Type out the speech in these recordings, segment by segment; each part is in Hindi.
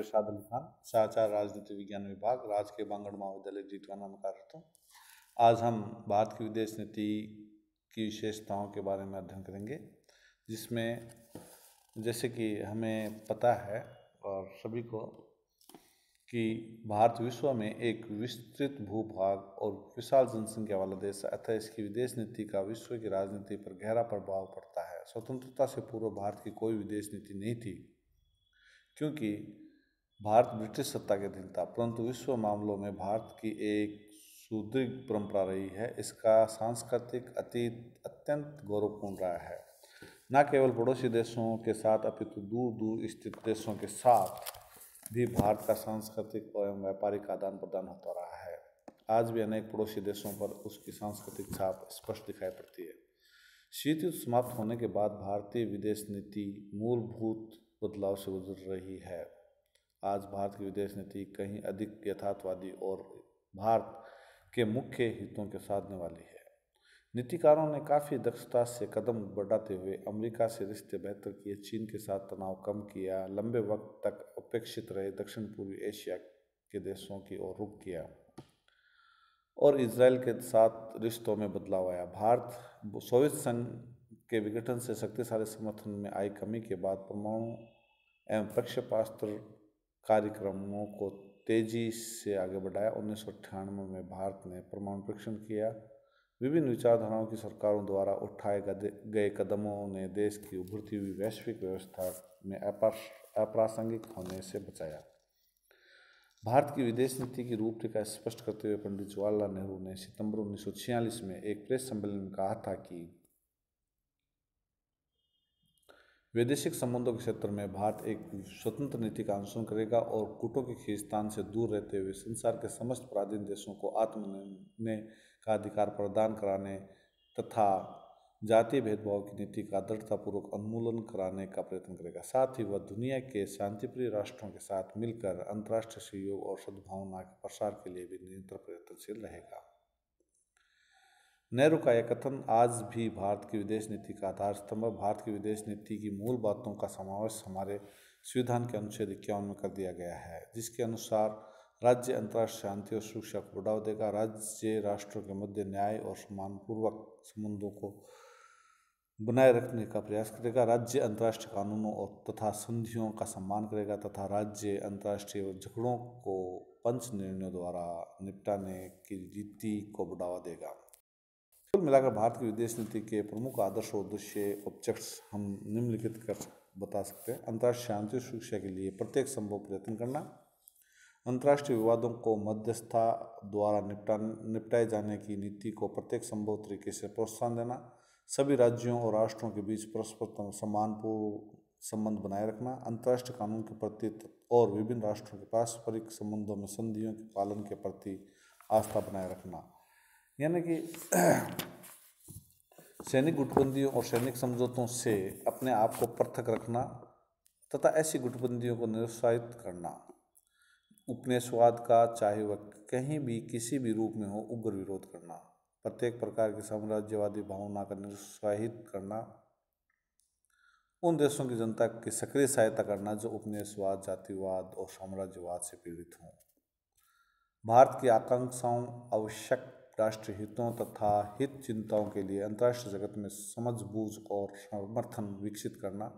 इरशाद अली खान शाहचार राजनीति विज्ञान विभाग राज के बांगड़ महाविद्यालय डीटवाना में कार्यरत हूँ आज हम भारत की विदेश नीति की विशेषताओं के बारे में अध्ययन करेंगे जिसमें जैसे कि हमें पता है और सभी को कि भारत विश्व में एक विस्तृत भूभाग और विशाल जनसंख्या वाला देश है अतः इसकी विदेश नीति का विश्व की राजनीति पर गहरा प्रभाव पड़ता है स्वतंत्रता से पूर्व भारत की कोई विदेश नीति नहीं थी क्योंकि भारत ब्रिटिश सत्ता के अधीन था परंतु विश्व मामलों में भारत की एक सुदृढ़ परंपरा रही है इसका सांस्कृतिक अतीत अत्यंत गौरवपूर्ण रहा है न केवल पड़ोसी देशों के साथ अपितु दूर दूर स्थित देशों के साथ भी भारत का सांस्कृतिक एवं व्यापारिक आदान प्रदान होता रहा है आज भी अनेक पड़ोसी देशों पर उसकी सांस्कृतिक छाप स्पष्ट दिखाई पड़ती है शीत युद्ध समाप्त होने के बाद भारतीय विदेश नीति मूलभूत बदलाव से गुजर रही है आज भारत की विदेश नीति कहीं अधिक यथार्थवादी और भारत के मुख्य हितों के साधने वाली है नीतिकारों ने काफ़ी दक्षता से कदम बढ़ाते हुए अमेरिका से रिश्ते बेहतर किए चीन के साथ तनाव कम किया लंबे वक्त तक अपेक्षित रहे दक्षिण पूर्वी एशिया के देशों की ओर रुख किया और इसराइल के साथ रिश्तों में बदलाव आया भारत सोवियत संघ के विघटन से शक्तिशाली समर्थन में आई कमी के बाद परमाणु एवं प्रक्षेपास्त्र कार्यक्रमों को तेजी से आगे बढ़ाया उन्नीस में भारत ने परमाणु परीक्षण किया विभिन्न विचारधाराओं की सरकारों द्वारा उठाए गए कदमों ने देश की उभरती हुई वैश्विक व्यवस्था में अप्रासंगिक होने से बचाया भारत की विदेश नीति की रूपरेखा स्पष्ट करते हुए पंडित जवाहरलाल नेहरू ने सितंबर 1946 में एक प्रेस सम्मेलन में कहा था कि वैदेशिक संबंधों के क्षेत्र में भारत एक स्वतंत्र नीति का अनुसरण करेगा और कुटों के खींचतान से दूर रहते हुए संसार के समस्त पराधीन देशों को आत्मनिर्णय का अधिकार प्रदान कराने तथा जातीय भेदभाव की नीति का दृढ़तापूर्वक उन्मूलन कराने का प्रयत्न करेगा साथ ही वह दुनिया के शांतिप्रिय राष्ट्रों के साथ मिलकर अंतर्राष्ट्रीय सहयोग और सद्भावना के प्रसार के लिए भी निरंतर प्रयत्नशील रहेगा नेहरू का यह कथन आज भी भारत की विदेश नीति का आधार स्तंभ भारत की विदेश नीति की मूल बातों का समावेश हमारे संविधान के अनुच्छेद इक्यावन में कर दिया गया है जिसके अनुसार राज्य अंतर्राष्ट्रीय शांति और सुरक्षा को बढ़ावा देगा राज्य राष्ट्रों के मध्य न्याय और सम्मानपूर्वक संबंधों को बनाए रखने का प्रयास करेगा राज्य अंतर्राष्ट्रीय कानूनों और तथा संधियों का सम्मान करेगा तथा राज्य अंतर्राष्ट्रीय झगड़ों को पंच निर्णयों द्वारा निपटाने की रीति को बढ़ावा देगा कुल मिलाकर भारत की विदेश नीति के प्रमुख आदर्श और उद्देश्य ऑब्जेक्ट्स हम निम्नलिखित कर बता सकते हैं अंतर्राष्ट्रीय शांति सुरक्षा के लिए प्रत्येक संभव प्रयत्न करना अंतर्राष्ट्रीय विवादों को मध्यस्थता द्वारा निपटा निपटाए जाने की नीति को प्रत्येक संभव तरीके से प्रोत्साहन देना सभी राज्यों और राष्ट्रों के बीच परस्पर सम्मानपूर्व संबंध बनाए रखना अंतर्राष्ट्रीय कानून के प्रति और विभिन्न राष्ट्रों के पारस्परिक संबंधों में संधियों के पालन के प्रति आस्था बनाए रखना यानी कि सैनिक गुटबंदियों और सैनिक समझौतों से अपने आप को पृथक रखना तथा ऐसी गुटबंदियों को निरुत्साहित करना उपनिवेशवाद का चाहे वह कहीं भी किसी भी रूप में हो उग्र विरोध करना प्रत्येक प्रकार की साम्राज्यवादी भावना का निरुत्साहित करना उन देशों की जनता की सक्रिय सहायता करना जो उपनिवेशवाद जातिवाद और साम्राज्यवाद से पीड़ित हों भारत की आकांक्षाओं आवश्यक राष्ट्रीय हितों तथा हित चिंताओं के लिए अंतर्राष्ट्रीय जगत में समझबूझ और समर्थन विकसित करना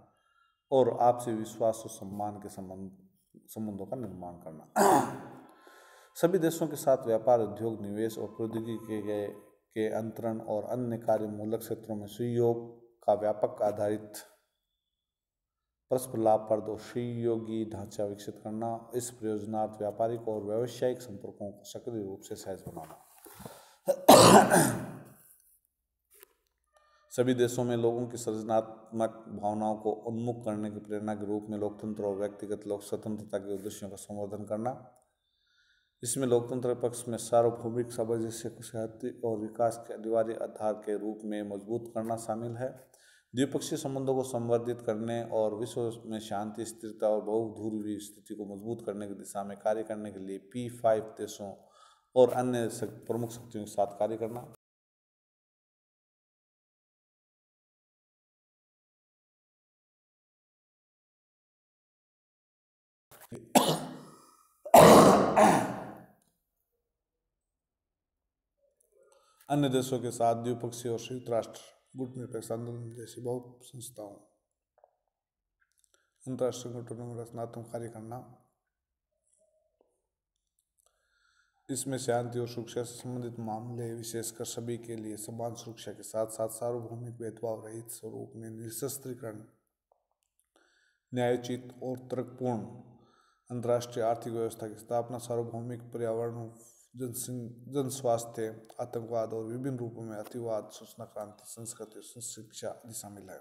और आपसी विश्वास और सम्मान के संबंध संबंधों का निर्माण करना सभी देशों के साथ व्यापार उद्योग निवेश और प्रौद्योगिकी के के अंतरण और अन्य कार्य मूलक क्षेत्रों में सहयोग का व्यापक आधारित परस्पर लाभप्रद और सुयोगी ढांचा विकसित करना इस प्रयोजनार्थ व्यापारिक और व्यावसायिक संपर्कों को सक्रिय रूप से सहज बनाना सभी देशों में लोगों की सृजनात्मक भावनाओं को उन्मुख करने की प्रेरणा के रूप में लोकतंत्र और व्यक्तिगत लोक स्वतंत्रता के उद्देश्यों का संवर्धन करना इसमें लोकतंत्र पक्ष में सार्वभौमिक सामंजस्य खुशहाली और विकास के अनिवार्य आधार के रूप में मजबूत करना शामिल है द्विपक्षीय संबंधों को संवर्धित करने और विश्व में शांति स्थिरता और बहुधूर्वी स्थिति को मजबूत करने की दिशा में कार्य करने के लिए पी फाइव देशों और अन्य प्रमुख शक्तियों के साथ कार्य करना अन्य देशों के साथ द्विपक्षीय और संयुक्त राष्ट्र गुट निरपेक्ष आंदोलन जैसी बहुत संस्थाओं अंतर्राष्ट्रीय संगठनों में रचनात्मक कार्य करना इसमें शांति और सुरक्षा से संबंधित मामले विशेषकर सभी के लिए समान सुरक्षा के साथ साथ सार्वभौमिक भेदभाव रहित स्वरूप में निशस्त्रीकरण न्यायोचित और तर्कपूर्ण अंतर्राष्ट्रीय आर्थिक व्यवस्था की स्थापना सार्वभौमिक पर्यावरण जन स्वास्थ्य आतंकवाद और विभिन्न रूपों में अतिवाद सूचना क्रांति संस्कृति और शिक्षा आदि शामिल है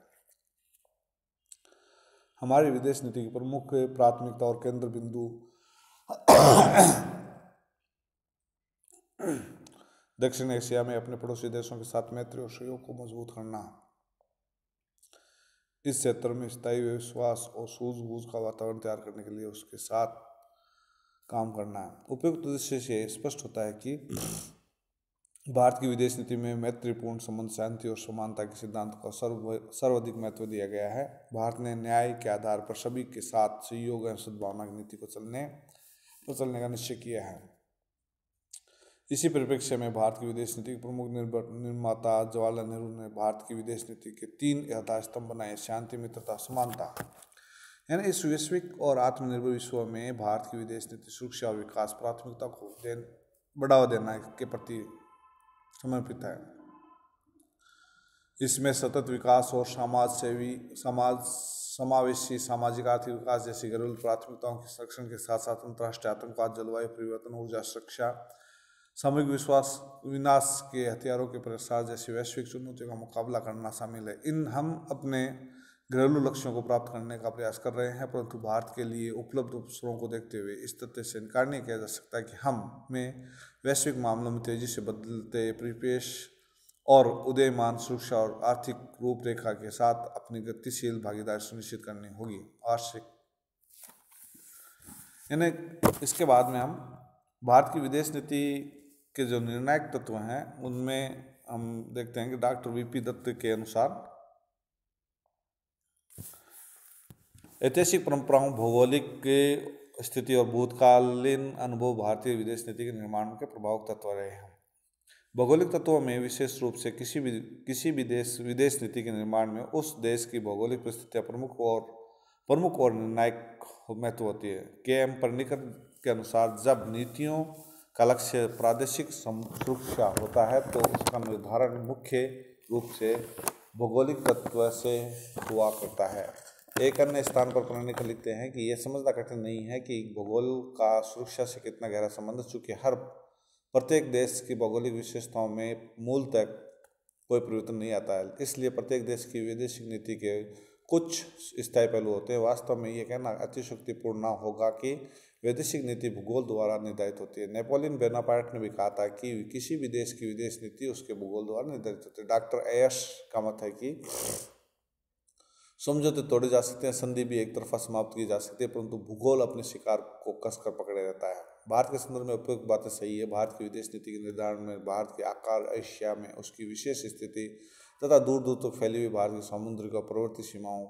हमारी विदेश नीति की प्रमुख प्राथमिकता और केंद्र बिंदु दक्षिण एशिया में अपने पड़ोसी देशों के साथ मैत्री और सहयोग को मजबूत करना इस क्षेत्र में स्थायी विश्वास और सूझबूझ का वातावरण तैयार करने के लिए उसके साथ काम करना उपयुक्त दृश्य से स्पष्ट होता है कि भारत की विदेश नीति में मैत्रीपूर्ण संबंध शांति और समानता के सिद्धांत को सर्व सर्वाधिक महत्व दिया गया है भारत ने न्याय के आधार पर सभी के साथ सहयोग एवं सद्भावना की नीति को चलने पर चलने का निश्चय किया है इसी परिप्रेक्ष्य में भारत की विदेश नीति के प्रमुख निर्माता जवाहरलाल नेहरू ने भारत की विदेश नीति के तीन यथास्तंभ बनाए शांति मित्रता समानता यानी इस वैश्विक और आत्मनिर्भर विश्व में भारत की विदेश नीति सुरक्षा और विकास प्राथमिकता को देन बढ़ावा देना के प्रति समर्पित है इसमें सतत विकास और समाज सेवी समाज समावेशी सामाजिक आर्थिक विकास जैसी घरेलू प्राथमिकताओं के संरक्षण के साथ साथ अंतर्राष्ट्रीय आतंकवाद जलवायु परिवर्तन ऊर्जा सुरक्षा सामूहिक विश्वास विनाश के हथियारों के प्रसार जैसी वैश्विक चुनौतियों का मुकाबला करना शामिल है इन हम अपने घरेलू लक्ष्यों को प्राप्त करने का प्रयास कर रहे हैं परंतु भारत के लिए उपलब्ध अवसरों को देखते हुए इस तथ्य से इनकार नहीं किया जा सकता कि हम में वैश्विक मामलों में तेजी से बदलते परिपेश और उदयमान सुरक्षा और आर्थिक रूपरेखा के साथ अपनी गतिशील भागीदारी सुनिश्चित करनी होगी आर्थिक यानी इसके बाद में हम भारत की विदेश नीति के जो निर्णायक तत्व हैं उनमें हम देखते हैं कि डॉक्टर वीपी दत्त के अनुसार ऐतिहासिक परंपराओं भौगोलिक के स्थिति और भूतकालीन अनुभव भारतीय विदेश नीति के निर्माण के प्रभाव तत्व रहे हैं भौगोलिक तत्वों में विशेष रूप से किसी भी किसी भी देश विदेश नीति के निर्माण में उस देश की भौगोलिक परिस्थितियाँ प्रमुख और प्रमुख और निर्णायक महत्व होती है के एम पर्णिकर के अनुसार जब नीतियों का लक्ष्य प्रादेशिक सुरक्षा होता है तो उसका निर्धारण मुख्य रूप से भौगोलिक तत्व से हुआ करता है एक अन्य स्थान पर प्रणिक लिखते हैं कि यह समझना कठिन नहीं है कि भूगोल का सुरक्षा से कितना गहरा संबंध चूंकि हर प्रत्येक देश की भौगोलिक विशेषताओं में मूल तक कोई परिवर्तन नहीं आता है इसलिए प्रत्येक देश की विदेशी नीति के कुछ स्थायी पहलू होते हैं वास्तव में ये कहना अतिशक्तिपूर्ण ना होगा कि वैदेशिक नीति भूगोल द्वारा निर्धारित होती है नेपोलियन बेनापार्ट ने भी कहा था कि किसी भी देश की विदेश नीति उसके भूगोल द्वारा निर्धारित होती है डॉक्टर एस का मत है कि समझौते तोड़े जा सकते हैं संधि भी एक तरफा समाप्त की जा सकती है परंतु भूगोल अपने शिकार को कसकर पकड़े रहता है भारत के संदर्भ में उपयुक्त बातें सही है भारत की विदेश नीति के निर्धारण में भारत के आकार एशिया में उसकी विशेष स्थिति तथा दूर दूर तक तो फैली हुई भारत की समुद्र का पर्वतीय सीमाओं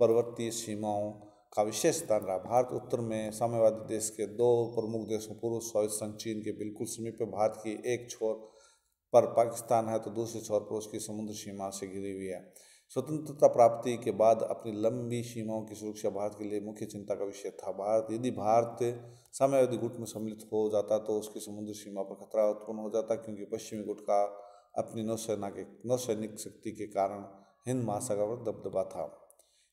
पर्वतीय सीमाओं का विशेष स्थान रहा भारत उत्तर में साम्यवादी देश के दो प्रमुख देशों पूर्व सोवियत संघ चीन के बिल्कुल समीप भारत की एक छोर पर पाकिस्तान है तो दूसरे छोर पर उसकी समुद्र सीमा से घिरी हुई है स्वतंत्रता प्राप्ति के बाद अपनी लंबी सीमाओं की सुरक्षा भारत के लिए मुख्य चिंता का विषय था भारत यदि भारत साम्यवादी गुट में सम्मिलित हो जाता तो उसकी समुद्र सीमा पर खतरा उत्पन्न हो जाता क्योंकि पश्चिमी गुट का अपनी नौसेना के नौसैनिक शक्ति के कारण हिंद महासागर पर दबदबा था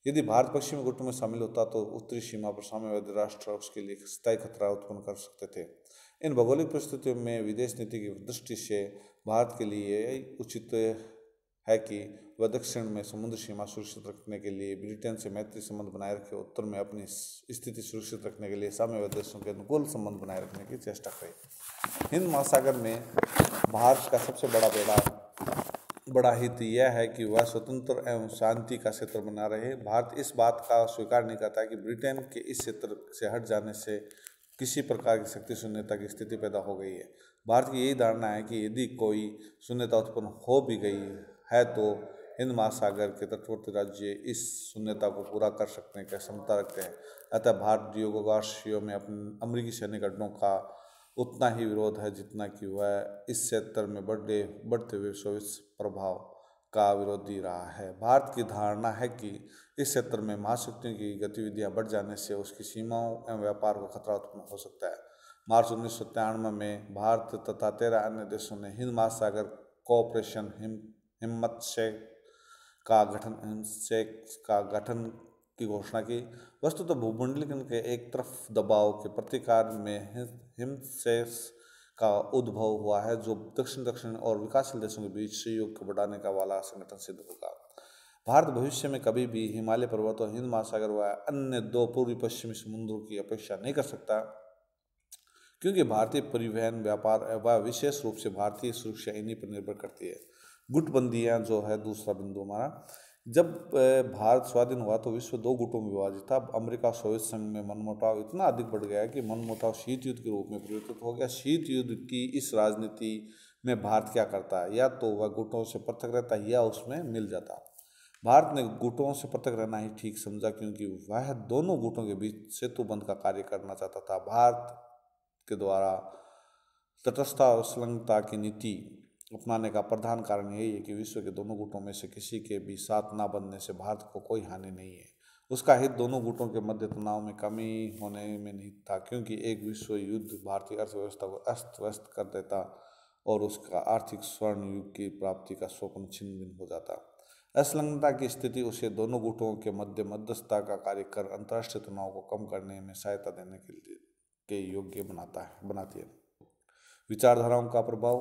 यदि भारत पश्चिमी गुट में शामिल होता तो उत्तरी सीमा पर साम्यवादी राष्ट्र उसके लिए स्थायी खतरा उत्पन्न कर सकते थे इन भौगोलिक परिस्थितियों में विदेश नीति की दृष्टि से भारत के लिए उचित है कि वह दक्षिण में समुद्र सीमा सुरक्षित रखने के लिए ब्रिटेन से मैत्री संबंध बनाए रखे उत्तर में अपनी स्थिति सुरक्षित रखने के लिए साम्यवाद देशों के अनुकूल संबंध बनाए रखने की चेष्टा करें हिंद महासागर में भारत का सबसे बड़ा बेड़ा बड़ा हित यह है कि वह स्वतंत्र एवं शांति का क्षेत्र बना रहे भारत इस बात का स्वीकार नहीं करता कि ब्रिटेन के इस क्षेत्र से हट जाने से किसी प्रकार की शक्ति शून्यता की स्थिति पैदा हो गई है भारत की यही धारणा है कि यदि कोई शून्यता उत्पन्न हो भी गई है तो हिंद महासागर के तटवर्ती राज्य इस शून्यता को पूरा कर हैं क्या क्षमता रखते हैं अतः भारत डियोगोगाशियो में अपने अमरीकी सैनिक अड्डों का उतना ही विरोध है जितना कि वह इस क्षेत्र में बढ़े बढ़ते हुए सोविश प्रभाव का विरोधी रहा है भारत की धारणा है कि इस क्षेत्र में महाशक्तियों की गतिविधियां बढ़ जाने से उसकी सीमाओं एवं व्यापार को खतरा उत्पन्न हो सकता है मार्च उन्नीस में भारत तथा तेरह अन्य देशों ने हिंद महासागर कोऑपरेशन हिम हिम्मत शेख का गठन हिमसेक का गठन की घोषणा की वस्तु तो भूमंडलीकरण के एक तरफ दबाव के प्रतिकार में हिमसेस का उद्भव हुआ है जो दक्षिण दक्षिण और विकासशील देशों के बीच सहयोग को बढ़ाने का वाला संगठन सिद्ध होगा भारत भविष्य में कभी भी हिमालय पर्वत और हिंद महासागर व अन्य दो पूर्वी पश्चिमी समुद्रों की अपेक्षा नहीं कर सकता क्योंकि भारतीय परिवहन व्यापार व विशेष रूप से भारतीय सुरक्षा इन्हीं पर निर्भर करती है गुटबंदियाँ जो है दूसरा बिंदु हमारा जब भारत स्वाधीन हुआ तो विश्व दो गुटों में विभाजित था अमेरिका सोवियत संघ में मनमुटाव इतना अधिक बढ़ गया कि मनमुटाव शीत युद्ध के रूप में परिवर्तित हो गया शीत युद्ध की इस राजनीति में भारत क्या करता है या तो वह गुटों से पृथक रहता है या उसमें मिल जाता भारत ने गुटों से पृथक रहना ही ठीक समझा क्योंकि वह दोनों गुटों के बीच सेतु बंद का कार्य करना चाहता था भारत के द्वारा तटस्था और संलग्नता की नीति अपनाने का प्रधान कारण यही है कि विश्व के दोनों गुटों में से किसी के भी साथ ना बनने से भारत को कोई हानि नहीं है उसका हित दोनों गुटों के मध्य तनाव में कमी होने में नहीं था क्योंकि एक विश्व युद्ध भारतीय अर्थव्यवस्था को अस्त व्यस्त कर देता और उसका आर्थिक स्वर्ण युग की प्राप्ति का स्वप्न छिन्न भिन्न हो जाता असलग्नता की स्थिति उसे दोनों गुटों के मध्य मध्यस्थता का कार्य कर अंतर्राष्ट्रीय तनाव को कम करने में सहायता देने के लिए के योग्य बनाता है बनाती है विचारधाराओं का प्रभाव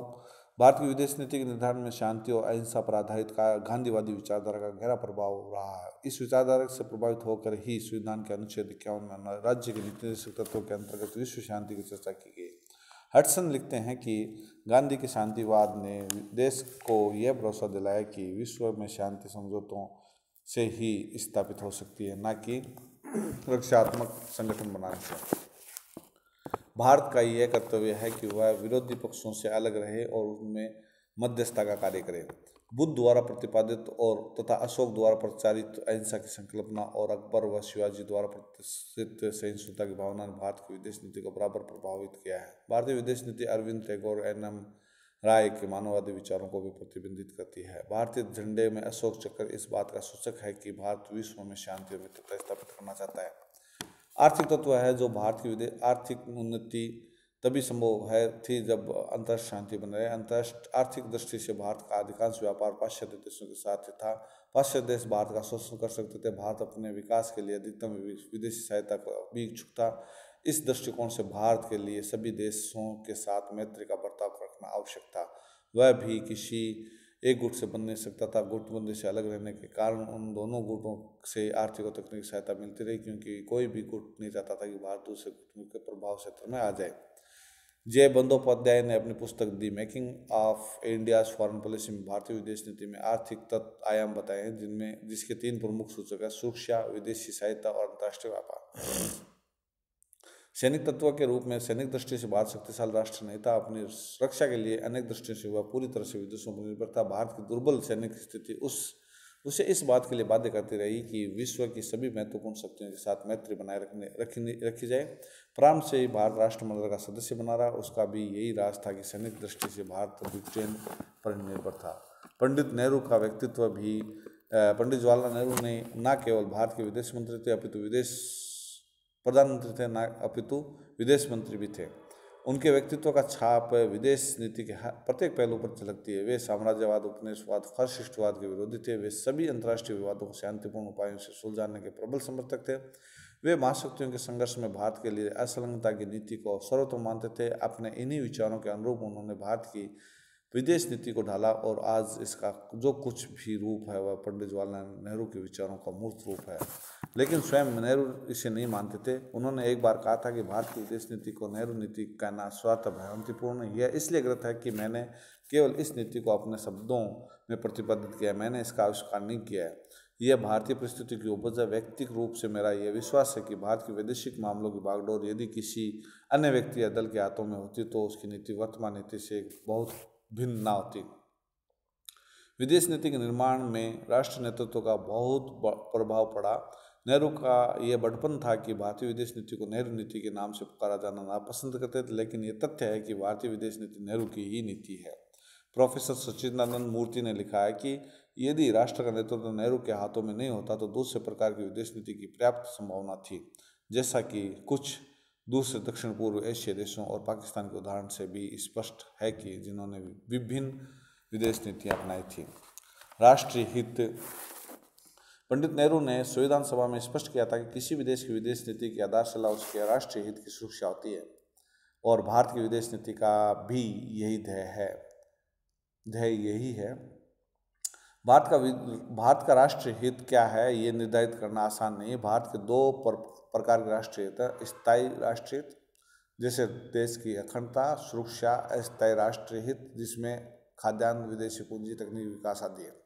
भारत की विदेश नीति के निर्धारण में शांति और अहिंसा पर आधारित गांधीवादी विचारधारा का गहरा प्रभाव रहा है इस विचारधारा से प्रभावित होकर ही संविधान के अनुच्छेद इक्यावन में राज्य के नीति निर्देशक तत्वों के अंतर्गत विश्व शांति की चर्चा की गई हटसन लिखते हैं कि गांधी के शांतिवाद ने देश को यह भरोसा दिलाया कि विश्व में शांति समझौतों से ही स्थापित हो सकती है न कि रक्षात्मक संगठन बनाने से भारत का यह कर्तव्य है कि वह विरोधी पक्षों से अलग रहे और उनमें मध्यस्थता का कार्य करे बुद्ध द्वारा प्रतिपादित और तथा अशोक द्वारा प्रचारित अहिंसा की संकल्पना और अकबर व शिवाजी द्वारा प्रतिष्ठित सहिष्णुता की भावना ने भारत की विदेश नीति को बराबर प्रभावित किया है भारतीय विदेश नीति अरविंद टैगोर एन एम राय के मानववादी विचारों को भी प्रतिबिंबित करती है भारतीय झंडे में अशोक चक्र इस बात का सूचक है कि भारत विश्व में शांति और मित्रता स्थापित करना चाहता है आर्थिक तत्व है जो भारत की विदेश आर्थिक उन्नति तभी संभव है थी जब अंतर्ष शांति बन रहे अंतर्ष्ट आर्थिक दृष्टि से भारत का अधिकांश व्यापार पाश्चात्य देशों के साथ था पाश्चात्य देश भारत का शोषण कर सकते थे भारत अपने विकास के लिए अधिकतम विदेशी सहायता का भी इच्छुक था इस दृष्टिकोण से भारत के लिए सभी देशों के साथ मैत्री का बर्ताव रखना आवश्यक था वह भी किसी एक गुट से बन नहीं सकता था गुटबंदी से अलग रहने के कारण उन दोनों गुटों से आर्थिक और तकनीकी सहायता मिलती रही क्योंकि कोई भी गुट नहीं चाहता था कि भारत दूसरे गुट के प्रभाव क्षेत्र तो में आ जाए जय बंदोपाध्याय ने अपनी पुस्तक the making of India foreign policy में भारतीय विदेश नीति में आर्थिक तत्व आयाम बताए हैं जिनमें जिसके तीन प्रमुख सूचक हैं सुरक्षा विदेशी सहायता और अंतर्राष्ट्रीय व्यापार सैनिक तत्व के रूप में सैनिक दृष्टि से भारत शक्तिशाली राष्ट्र नेता अपनी सुरक्षा के लिए अनेक दृष्टि से हुआ पूरी तरह से विदेशों पर निर्भर था भारत की दुर्बल सैनिक स्थिति उस उसे इस बात के लिए बाध्य करती रही कि विश्व की सभी महत्वपूर्ण शक्तियों के साथ मैत्री बनाए रखने रखी रखी जाए प्रारंभ से ही भारत राष्ट्रमंडल का सदस्य बना रहा उसका भी यही राज था कि सैनिक दृष्टि से भारत ब्रिटेन पर निर्भर था पंडित नेहरू का व्यक्तित्व भी पंडित जवाहरलाल नेहरू ने न केवल भारत के विदेश मंत्री थे अपितु विदेश प्रधानमंत्री थे ना अपितु विदेश मंत्री भी थे उनके व्यक्तित्व का छाप विदेश नीति के प्रत्येक पहलू पर झलकती है वे साम्राज्यवाद उपनिवेशवाद फर्शिष्टवाद के विरोधी थे वे सभी अंतर्राष्ट्रीय विवादों को शांतिपूर्ण उपायों से सुलझाने के प्रबल समर्थक थे वे महाशक्तियों के संघर्ष में भारत के लिए असलंगता की नीति को सर्वोत्तम मानते थे अपने इन्हीं विचारों के अनुरूप उन्होंने भारत की विदेश नीति को ढाला और आज इसका जो कुछ भी रूप है वह पंडित जवाहरलाल नेहरू के विचारों का मूर्त रूप है लेकिन स्वयं नेहरू इसे नहीं मानते थे उन्होंने एक बार कहा था कि भारत की विदेश नीति को नेहरू नीति कहना स्वार्थ भ्रांतिपूर्ण यह इसलिए गलत है कि मैंने केवल इस नीति को अपने शब्दों में प्रतिबद्ध किया है मैंने इसका आविष्कार नहीं किया है यह भारतीय परिस्थिति की उपज है व्यक्तिक रूप से मेरा यह विश्वास है कि भारत के वैदेशिक मामलों की बागडोर यदि किसी अन्य व्यक्ति या दल के हाथों में होती तो उसकी नीति वर्तमान नीति से बहुत भिन्न ना होती विदेश नीति के निर्माण में राष्ट्र नेतृत्व का बहुत प्रभाव पड़ा नेहरू का ये बड़पन था कि भारतीय विदेश नीति को नेहरू नीति के नाम से पुकारा जाना नापसंद करते थे लेकिन ये तथ्य है कि भारतीय विदेश नीति नेहरू की ही नीति है प्रोफेसर सचिदानंद मूर्ति ने लिखा है कि यदि राष्ट्र का नेतृत्व तो नेहरू के हाथों में नहीं होता तो दूसरे प्रकार की विदेश नीति की पर्याप्त संभावना थी जैसा कि कुछ दूसरे दक्षिण पूर्व एशियाई देशों और पाकिस्तान के उदाहरण से भी स्पष्ट है कि जिन्होंने विभिन्न विदेश नीतियाँ अपनाई थी राष्ट्रीय हित पंडित नेहरू ने संविधान सभा में स्पष्ट किया था कि किसी भी देश की विदेश नीति की आधारशिला उसके राष्ट्रीय हित की सुरक्षा होती है और भारत की विदेश नीति का भी यही ध्येय है ध्येय यही है भारत का भारत का राष्ट्रीय हित क्या है ये निर्धारित करना आसान नहीं है भारत के दो प्रकार के राष्ट्रीय हित स्थायी राष्ट्रीय हित जैसे देश की अखंडता सुरक्षा अस्थायी राष्ट्रीय हित जिसमें खाद्यान्न विदेशी पूंजी तकनीकी विकास आदि है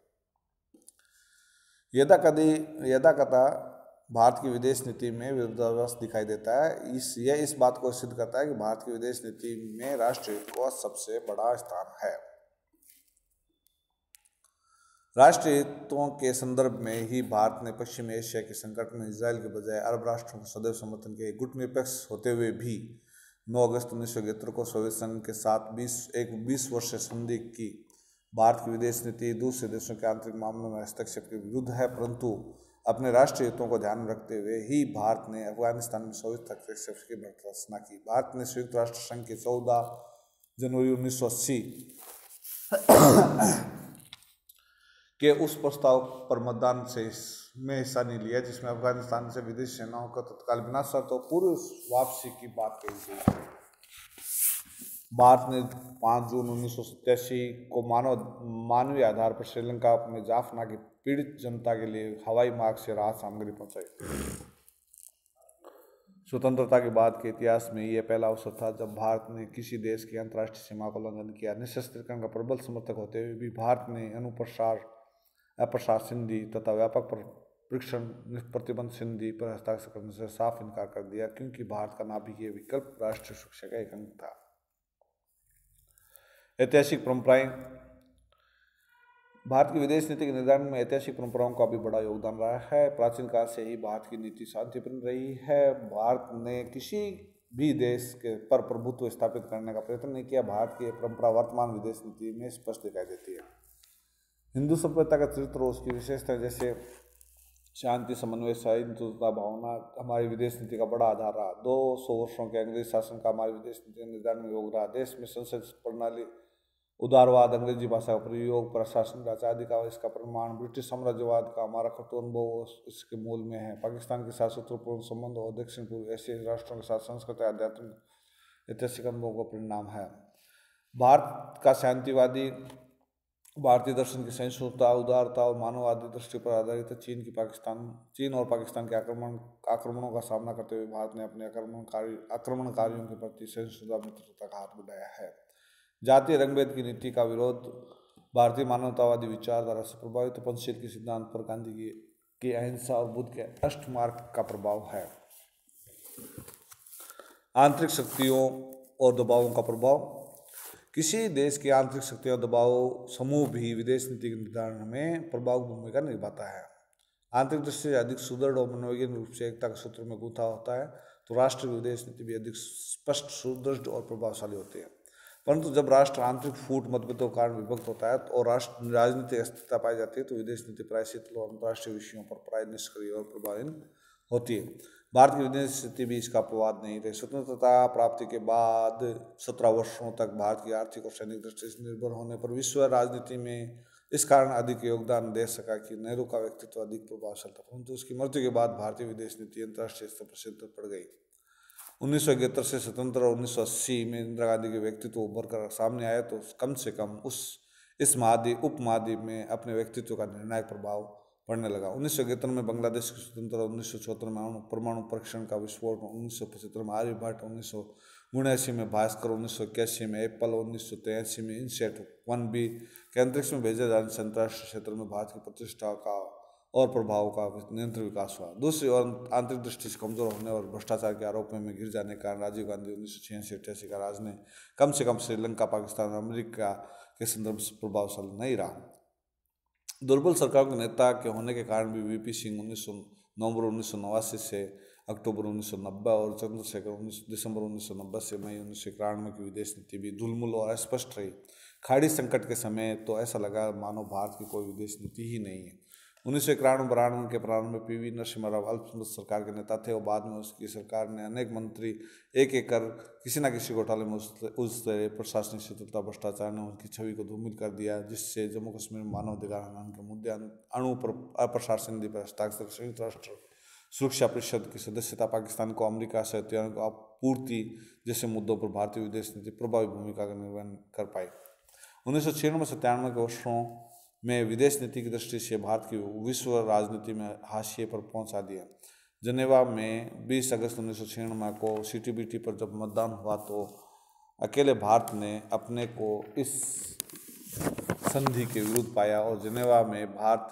यदा कदी यदा कदा भारत की विदेश नीति में विरोधाभास दिखाई देता है इस यह इस बात को सिद्ध करता है कि भारत की विदेश नीति में राष्ट्र को सबसे बड़ा स्थान है राष्ट्रीय हितों के संदर्भ में ही भारत ने पश्चिम एशिया के संकट में इसराइल के बजाय अरब राष्ट्रों को सदैव समर्थन के गुट निरपेक्ष होते हुए भी 9 अगस्त उन्नीस को सोवियत संघ के साथ बीस एक बीस वर्ष संधि की भारत की विदेश नीति दूसरे देशों के आंतरिक मामलों में हस्तक्षेप के विरुद्ध है परंतु अपने राष्ट्रीय हितों को ध्यान में रखते हुए ही भारत ने अफगानिस्तान में संयुक्त हस्तक्षेप की रचना की भारत ने संयुक्त राष्ट्र संघ के चौदह जनवरी अस्सी के उस प्रस्ताव पर मतदान से में हिस्सा नहीं लिया जिसमें अफगानिस्तान से विदेश सेनाओं का तत्काल विनाश और पूर्व वापसी की बात कही गई भारत ने 5 जून उन्नीस को मानव मानवीय आधार पर श्रीलंका में जाफना की पीड़ित जनता के लिए हवाई मार्ग से राहत सामग्री पहुंचाई स्वतंत्रता के बाद के इतिहास में यह पहला अवसर था जब भारत ने किसी देश की अंतर्राष्ट्रीय सीमा का उल्लंघन किया निशस्त्रीकरण का प्रबल समर्थक होते हुए भी भारत ने अनुप्रसार अप्रसार सिंधी तथा व्यापक परीक्षण प्रतिबंध सिंधि पर हस्ताक्षर करने से साफ इनकार कर दिया क्योंकि भारत का नाभिकीय विकल्प राष्ट्रीय सुरक्षा का एक अंग था ऐतिहासिक परंपराएं भारत की विदेश नीति के निर्धारण में ऐतिहासिक परंपराओं का भी बड़ा योगदान रहा है प्राचीन काल से ही भारत की नीति शांतिपूर्ण रही है भारत ने किसी भी देश के पर प्रभुत्व स्थापित करने का प्रयत्न नहीं किया भारत की परंपरा वर्तमान विदेश नीति में स्पष्ट दिखाई देती है हिंदू सभ्यता का चरित्र उसकी विशेषता जैसे शांति समन्वय सहिंदुता भावना हमारी विदेश नीति का बड़ा आधार रहा दो सौ वर्षों के अंग्रेज शासन का हमारी विदेश नीति निर्धारण में योग रहा देश में संसद प्रणाली उदारवाद अंग्रेजी भाषा का प्रयोग प्रशासन आजादी का इसका प्रमाण ब्रिटिश साम्राज्यवाद का हमारा कठोर अनुभव इसके मूल में है पाकिस्तान के साथ शत्रुपूर्ण संबंध और दक्षिण पूर्व एशियाई राष्ट्रों के साथ संस्कृत आध्यात्मिक ऐतिहासिक अनुभव का परिणाम है भारत का शांतिवादी भारतीय दर्शन की सहिष्णुता उदारता और मानववादी दृष्टि पर आधारित चीन की पाकिस्तान चीन और पाकिस्तान के आक्रमण आक्रमणों का सामना करते हुए भारत ने अपने आक्रमणकारी आक्रमणकारियों के प्रति सहिष्णुता मित्रता का हाथ बढ़ाया है जातीय रंगभेद की नीति का विरोध भारतीय मानवतावादी विचारधारा से प्रभावित पंचशील के सिद्धांत पर गांधी जी की अहिंसा और बुद्ध के अष्ट मार्ग का प्रभाव है आंतरिक शक्तियों और दबावों का प्रभाव किसी देश की आंतरिक शक्ति और दबाव समूह भी विदेश नीति के निर्धारण में प्रभाव भूमिका निभाता है आंतरिक दृष्टि से अधिक सुदृढ़ और मनोवैज्ञानिक रूप से एकता के सूत्र में गूंथा होता है तो राष्ट्र विदेश नीति भी अधिक स्पष्ट सुदृढ़ और प्रभावशाली होती है परंतु जब राष्ट्र आंतरिक फूट मतभेदों के कारण विभक्त होता है और राष्ट्र राजनीतिक अस्थिरता पाई जाती है तो विदेश नीति प्राय शीतल और अंतर्राष्ट्रीय विषयों पर प्राय निष्क्रिय और प्रभावित होती है भारत की विदेश नीति भी इसका अपवाद नहीं रही स्वतंत्रता प्राप्ति के बाद सत्रह वर्षों तक भारत की आर्थिक और सैनिक दृष्टि से निर्भर होने पर विश्व राजनीति में इस कारण अधिक योगदान दे सका कि नेहरू का व्यक्तित्व अधिक प्रभावशाली था परंतु उसकी मृत्यु के बाद भारतीय विदेश नीति अंतर्राष्ट्रीय स्तर पर शीतल पड़ गई उन्नीस से स्वतंत्र और 1980 में इंदिरा गांधी के व्यक्तित्व उभर कर सामने आया तो कम से कम उस इस महाद्वीप उप महाद्वीप में अपने व्यक्तित्व का निर्णायक प्रभाव पड़ने लगा उन्नीस में बांग्लादेश की स्वतंत्र और उन्नीस में परमाणु परीक्षण का विस्फोट उन्नीस में आर्यभट्ट उन्नीस उन्यासी में भास्कर उन्नीस में एप्पल उन्नीस में इनसेट वन बी के अंतरिक्ष में भेजे जाने से अंतर्राष्ट्रीय क्षेत्र में भारत की प्रतिष्ठा का और प्रभाव का निरंतर विकास हुआ दूसरी ओर आंतरिक दृष्टि से कमजोर होने और भ्रष्टाचार के आरोप में गिर जाने के कारण राजीव गांधी उन्नीस सौ छियासी अट्ठासी का राज ने कम से कम श्रीलंका पाकिस्तान और अमरीका के संदर्भ से प्रभावशाली नहीं रहा दुर्बल सरकारों के नेता के होने के कारण भी वीपी सिंह उन्नीस नवंबर उन्नीस सौ नवासी से अक्टूबर उन्नीस सौ नब्बे और चंद्रशेखर उन्नीस दिसंबर नब्बे से मई उन्नीस सौ इक्यानवे की विदेश नीति भी धुलमुल और अस्पष्ट रही खाड़ी संकट के समय तो ऐसा लगा मानो भारत की कोई विदेश नीति ही नहीं है उन्नीस सौ इक्यानवे बारानवे के प्रारंभ में पी वी नरसिम्हा राव अल्पसंख्यक सरकार के नेता थे और बाद में उसकी सरकार ने अनेक मंत्री एक एक कर किसी न किसी घोटाले में उलझते प्रशासनिक शिथिलता भ्रष्टाचार ने उनकी छवि को धूमिल कर दिया जिससे जम्मू कश्मीर में मानवाधिकार हनन के मुद्दे अणु अप्रशासन पर हस्ताक्षर संयुक्त राष्ट्र सुरक्षा परिषद की सदस्यता पाकिस्तान को अमेरिका से हथियारों की आपूर्ति जैसे मुद्दों पर भारतीय विदेश नीति प्रभावी भूमिका का निर्वहन कर पाई उन्नीस सौ छियानवे सत्तानवे के वर्षों में विदेश नीति की दृष्टि से भारत की विश्व राजनीति में हाशिए पर पहुंचा दिया जनेवा में 20 अगस्त उन्नीस सौ छियानवे को सी पर जब मतदान हुआ तो अकेले भारत ने अपने को इस संधि के विरुद्ध पाया और जनेवा में भारत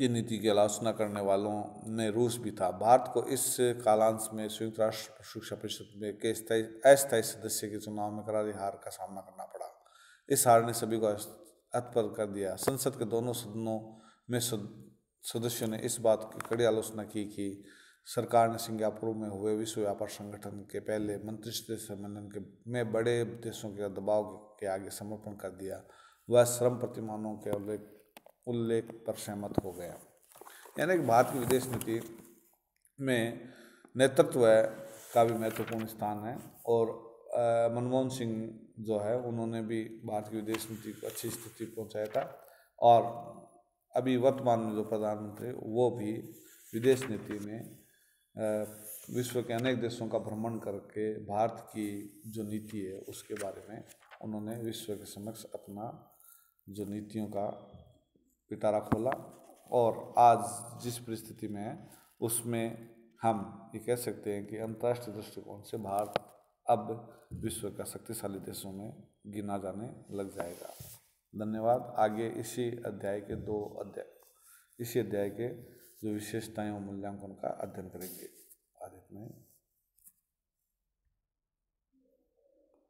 की नीति की आलोचना करने वालों में रूस भी था भारत को इस कालांश में संयुक्त राष्ट्र शिक्षा परिषद में के अस्थायी सदस्य के चुनाव में करारी हार का सामना करना पड़ा इस हार ने सभी को तत्पर कर दिया संसद के दोनों सदनों में सदस्यों ने इस बात की कड़ी आलोचना की कि सरकार ने सिंगापुर में हुए विश्व व्यापार संगठन के पहले मंत्रिस्तरीय सम्मेलन के में बड़े देशों के दबाव के आगे समर्पण कर दिया वह श्रम प्रतिमानों के उल्लेख उल्लेख पर सहमत हो गया यानी कि भारत की विदेश नीति में नेतृत्व का भी महत्वपूर्ण स्थान है और मनमोहन सिंह जो है उन्होंने भी भारत की विदेश नीति को अच्छी स्थिति पहुंचाया था और अभी वर्तमान में जो प्रधानमंत्री वो भी विदेश नीति में विश्व के अनेक देशों का भ्रमण करके भारत की जो नीति है उसके बारे में उन्होंने विश्व के समक्ष अपना जो नीतियों का पिटारा खोला और आज जिस परिस्थिति में है उसमें हम ये कह सकते हैं कि अंतर्राष्ट्रीय दृष्टिकोण से भारत अब विश्व का शक्तिशाली देशों में गिना जाने लग जाएगा धन्यवाद आगे इसी अध्याय के दो अध्याय इसी अध्याय के जो विशेषताएं और मूल्यांकन का अध्ययन करेंगे आज इतना ही